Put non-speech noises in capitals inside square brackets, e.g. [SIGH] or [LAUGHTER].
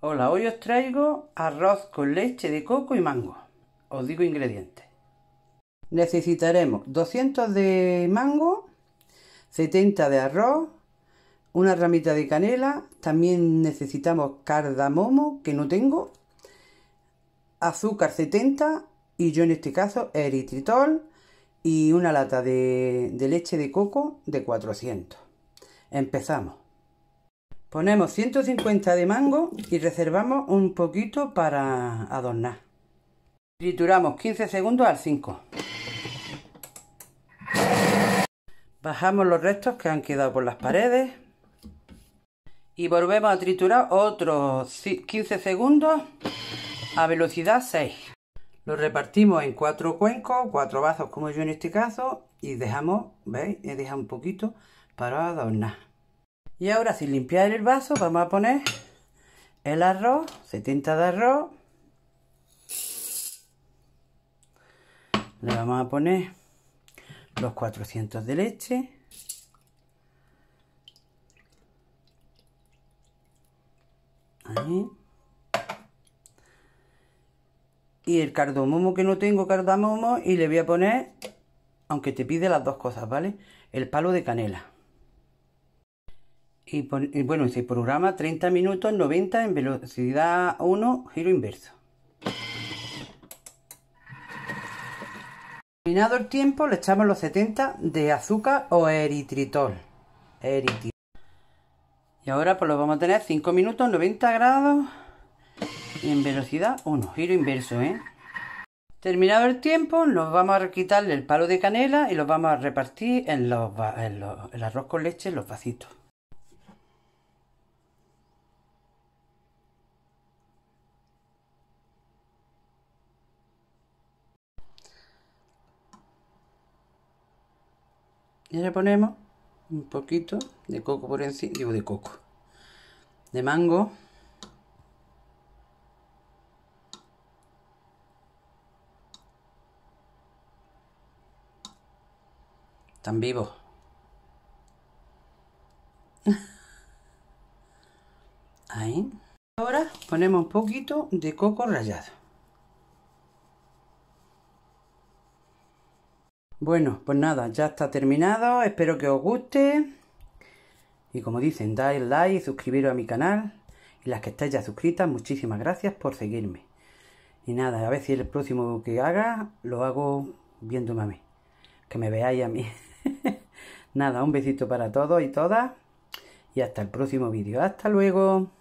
Hola, hoy os traigo arroz con leche de coco y mango. Os digo ingredientes. Necesitaremos 200 de mango, 70 de arroz, una ramita de canela, también necesitamos cardamomo, que no tengo, azúcar 70 y yo en este caso eritritol y una lata de, leche de coco de 400. Empezamos. Ponemos 150 de mango y reservamos un poquito para adornar. Trituramos 15 segundos al 5. Bajamos los restos que han quedado por las paredes. Y volvemos a triturar otros 15 segundos a velocidad 6. Lo repartimos en cuatro cuencos, cuatro vasos como yo en este caso. Y dejamos, ¿veis? He dejado un poquito para adornar. Y ahora sin limpiar el vaso vamos a poner el arroz, 70 de arroz. Le vamos a poner los 400 de leche. Y el cardamomo que no tengo cardamomo y le voy a poner, aunque te pide las dos cosas, ¿vale? El palo de canela. Y, bueno, ese programa 30 minutos 90 en velocidad 1, giro inverso. Terminado el tiempo, le echamos los 70 de azúcar o eritritol. Y ahora pues lo vamos a tener 5 minutos, 90 grados y en velocidad 1, giro inverso, ¿eh? Terminado el tiempo, nos vamos a quitarle el palo de canela y lo vamos a repartir en, los, en el arroz con leche en los vasitos. Y le ponemos un poquito de coco por encima, digo de coco, de mango. tan vivo [LAUGHS] Ahí. Ahora ponemos un poquito de coco rallado. Bueno, pues nada, ya está terminado. Espero que os guste. Y como dicen, dais like, suscribiros a mi canal. Y las que estáis ya suscritas, muchísimas gracias por seguirme. Y nada, a ver si el próximo que haga lo hago viéndome a mí. Que me veáis a mí. [LAUGHS] nada, un besito para todos y todas. Y hasta el próximo vídeo. Hasta luego.